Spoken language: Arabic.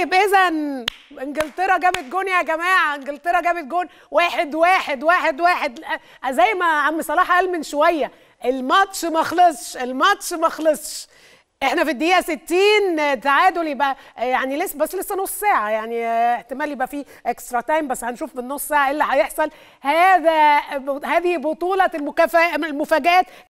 طيب اذا انجلترا جابت جون يا جماعه انجلترا جابت جون واحد واحد واحد واحد زي ما عم صلاح قال من شويه الماتش ما خلصش الماتش ما خلصش احنا في الدقيقه 60 تعادل يبقى يعني لسه بس لسه نص ساعه يعني احتمال يبقى في اكسترا تايم بس هنشوف بالنص ساعه ايه اللي هيحصل هذا هذه بطوله المكافاه المفاجات